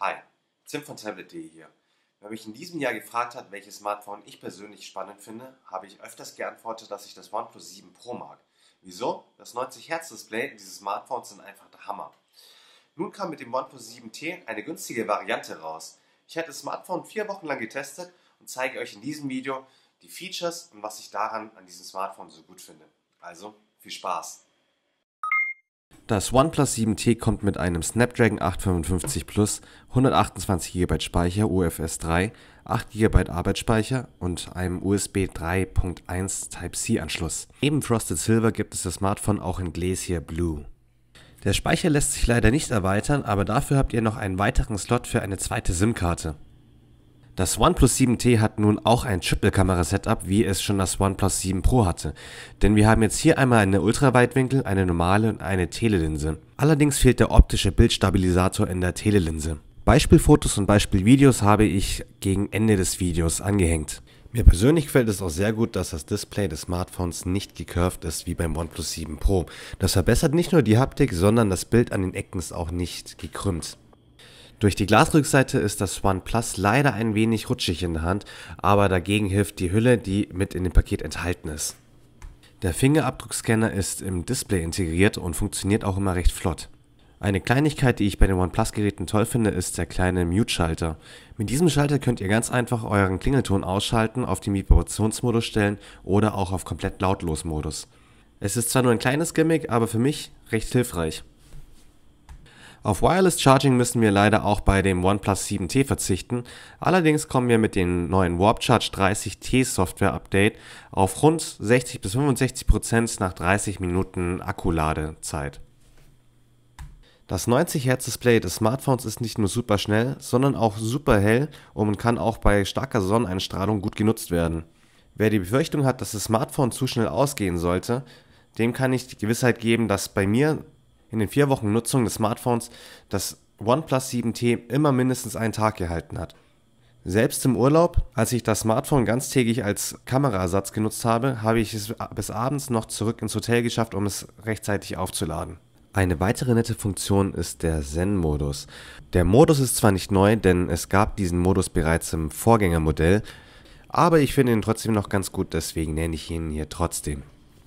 Hi, Tim von Tablet.de hier. Wer mich in diesem Jahr gefragt hat, welches Smartphone ich persönlich spannend finde, habe ich öfters geantwortet, dass ich das OnePlus 7 Pro mag. Wieso? Das 90-Hertz-Display dieses Smartphones sind einfach der Hammer. Nun kam mit dem OnePlus 7T eine günstige Variante raus. Ich hatte das Smartphone vier Wochen lang getestet und zeige euch in diesem Video die Features und was ich daran an diesem Smartphone so gut finde. Also viel Spaß! Das OnePlus 7T kommt mit einem Snapdragon 855 Plus, 128 GB Speicher UFS 3, 8 GB Arbeitsspeicher und einem USB 3.1 Type-C Anschluss. Neben Frosted Silver gibt es das Smartphone auch in Glacier Blue. Der Speicher lässt sich leider nicht erweitern, aber dafür habt ihr noch einen weiteren Slot für eine zweite SIM-Karte. Das OnePlus 7T hat nun auch ein Triple-Kamera-Setup, wie es schon das OnePlus 7 Pro hatte. Denn wir haben jetzt hier einmal eine Ultraweitwinkel, eine normale und eine Telelinse. Allerdings fehlt der optische Bildstabilisator in der Telelinse. Beispielfotos und Beispielvideos habe ich gegen Ende des Videos angehängt. Mir persönlich gefällt es auch sehr gut, dass das Display des Smartphones nicht gecurved ist wie beim OnePlus 7 Pro. Das verbessert nicht nur die Haptik, sondern das Bild an den Ecken ist auch nicht gekrümmt. Durch die Glasrückseite ist das OnePlus leider ein wenig rutschig in der Hand, aber dagegen hilft die Hülle, die mit in dem Paket enthalten ist. Der Fingerabdruckscanner ist im Display integriert und funktioniert auch immer recht flott. Eine Kleinigkeit, die ich bei den OnePlus-Geräten toll finde, ist der kleine Mute-Schalter. Mit diesem Schalter könnt ihr ganz einfach euren Klingelton ausschalten, auf den Vibrationsmodus stellen oder auch auf komplett lautlos Modus. Es ist zwar nur ein kleines Gimmick, aber für mich recht hilfreich. Auf Wireless Charging müssen wir leider auch bei dem OnePlus 7T verzichten. Allerdings kommen wir mit dem neuen Warp Charge 30T Software Update auf rund 60 bis 65 Prozent nach 30 Minuten Akkuladezeit. Das 90 Hz Display des Smartphones ist nicht nur super schnell, sondern auch super hell und kann auch bei starker Sonneneinstrahlung gut genutzt werden. Wer die Befürchtung hat, dass das Smartphone zu schnell ausgehen sollte, dem kann ich die Gewissheit geben, dass bei mir in den vier Wochen Nutzung des Smartphones das OnePlus 7T immer mindestens einen Tag gehalten hat. Selbst im Urlaub, als ich das Smartphone ganztägig als Kameraersatz genutzt habe, habe ich es bis abends noch zurück ins Hotel geschafft, um es rechtzeitig aufzuladen. Eine weitere nette Funktion ist der Zen-Modus. Der Modus ist zwar nicht neu, denn es gab diesen Modus bereits im Vorgängermodell, aber ich finde ihn trotzdem noch ganz gut, deswegen nenne ich ihn hier trotzdem.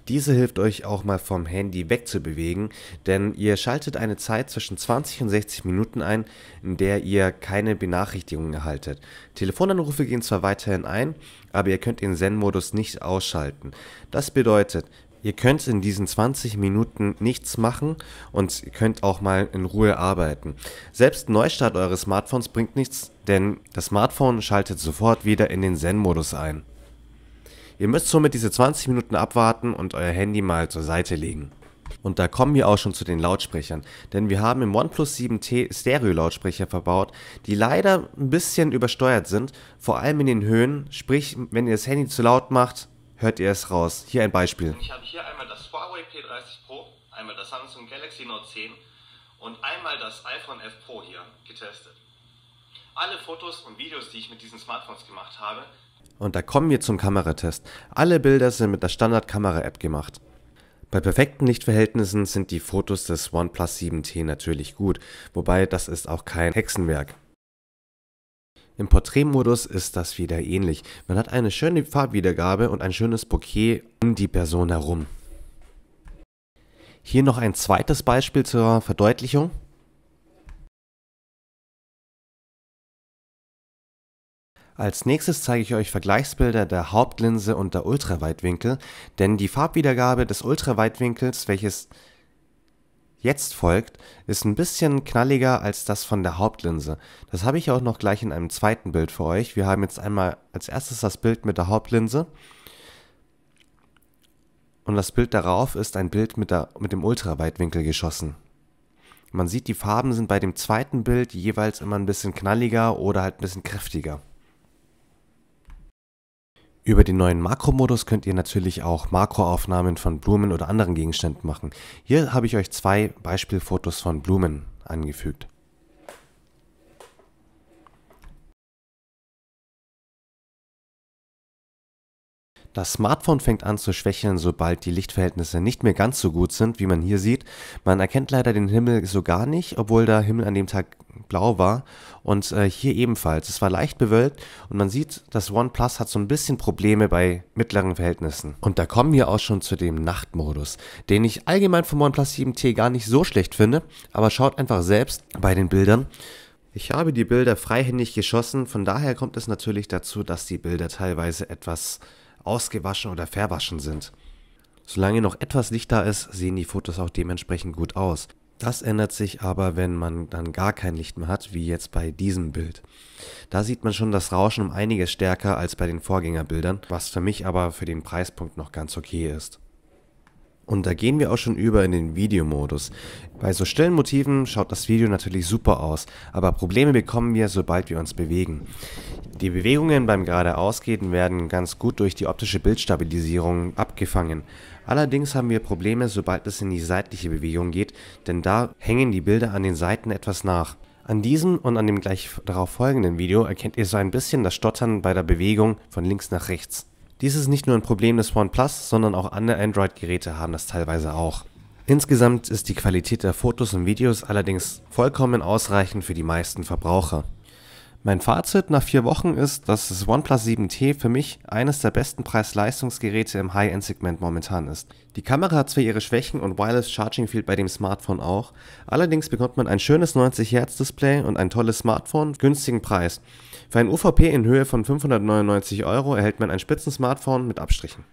Diese hilft euch auch mal vom Handy wegzubewegen, denn ihr schaltet eine Zeit zwischen 20 und 60 Minuten ein, in der ihr keine Benachrichtigungen erhaltet. Telefonanrufe gehen zwar weiterhin ein, aber ihr könnt den Zen-Modus nicht ausschalten. Das bedeutet, ihr könnt in diesen 20 Minuten nichts machen und ihr könnt auch mal in Ruhe arbeiten. Selbst Neustart eures Smartphones bringt nichts, denn das Smartphone schaltet sofort wieder in den Zen-Modus ein. Ihr müsst somit diese 20 Minuten abwarten und euer Handy mal zur Seite legen. Und da kommen wir auch schon zu den Lautsprechern, denn wir haben im OnePlus 7T Stereo-Lautsprecher verbaut, die leider ein bisschen übersteuert sind, vor allem in den Höhen, sprich, wenn ihr das Handy zu laut macht, hört ihr es raus. Hier ein Beispiel. Ich habe hier einmal das Huawei P30 Pro, einmal das Samsung Galaxy Note 10 und einmal das iPhone F Pro hier getestet. Alle Fotos und Videos, die ich mit diesen Smartphones gemacht habe, und da kommen wir zum Kameratest. Alle Bilder sind mit der Standard-Kamera-App gemacht. Bei perfekten Lichtverhältnissen sind die Fotos des OnePlus 7T natürlich gut, wobei das ist auch kein Hexenwerk. Im Porträtmodus ist das wieder ähnlich. Man hat eine schöne Farbwiedergabe und ein schönes Bouquet um die Person herum. Hier noch ein zweites Beispiel zur Verdeutlichung. Als nächstes zeige ich euch Vergleichsbilder der Hauptlinse und der Ultraweitwinkel, denn die Farbwiedergabe des Ultraweitwinkels, welches jetzt folgt, ist ein bisschen knalliger als das von der Hauptlinse. Das habe ich auch noch gleich in einem zweiten Bild für euch. Wir haben jetzt einmal als erstes das Bild mit der Hauptlinse. Und das Bild darauf ist ein Bild mit, der, mit dem Ultraweitwinkel geschossen. Man sieht, die Farben sind bei dem zweiten Bild jeweils immer ein bisschen knalliger oder halt ein bisschen kräftiger. Über den neuen Makromodus könnt ihr natürlich auch Makroaufnahmen von Blumen oder anderen Gegenständen machen. Hier habe ich euch zwei Beispielfotos von Blumen angefügt. Das Smartphone fängt an zu schwächeln, sobald die Lichtverhältnisse nicht mehr ganz so gut sind, wie man hier sieht. Man erkennt leider den Himmel so gar nicht, obwohl der Himmel an dem Tag blau war. Und äh, hier ebenfalls. Es war leicht bewölkt und man sieht, das OnePlus hat so ein bisschen Probleme bei mittleren Verhältnissen. Und da kommen wir auch schon zu dem Nachtmodus, den ich allgemein vom OnePlus 7T gar nicht so schlecht finde. Aber schaut einfach selbst bei den Bildern. Ich habe die Bilder freihändig geschossen, von daher kommt es natürlich dazu, dass die Bilder teilweise etwas ausgewaschen oder verwaschen sind. Solange noch etwas Licht da ist, sehen die Fotos auch dementsprechend gut aus. Das ändert sich aber, wenn man dann gar kein Licht mehr hat, wie jetzt bei diesem Bild. Da sieht man schon das Rauschen um einiges stärker als bei den Vorgängerbildern, was für mich aber für den Preispunkt noch ganz okay ist. Und da gehen wir auch schon über in den Videomodus. Bei so stillen Motiven schaut das Video natürlich super aus, aber Probleme bekommen wir, sobald wir uns bewegen. Die Bewegungen beim Geradeausgehen werden ganz gut durch die optische Bildstabilisierung abgefangen. Allerdings haben wir Probleme, sobald es in die seitliche Bewegung geht, denn da hängen die Bilder an den Seiten etwas nach. An diesem und an dem gleich darauf folgenden Video erkennt ihr so ein bisschen das Stottern bei der Bewegung von links nach rechts. Dies ist nicht nur ein Problem des OnePlus, sondern auch andere Android-Geräte haben das teilweise auch. Insgesamt ist die Qualität der Fotos und Videos allerdings vollkommen ausreichend für die meisten Verbraucher. Mein Fazit nach vier Wochen ist, dass das OnePlus 7T für mich eines der besten Preis-Leistungsgeräte im High-End-Segment momentan ist. Die Kamera hat zwar ihre Schwächen und Wireless Charging fehlt bei dem Smartphone auch, allerdings bekommt man ein schönes 90-Hertz-Display und ein tolles Smartphone, günstigen Preis. Für ein UVP in Höhe von 599 Euro erhält man ein Spitzen-Smartphone mit Abstrichen.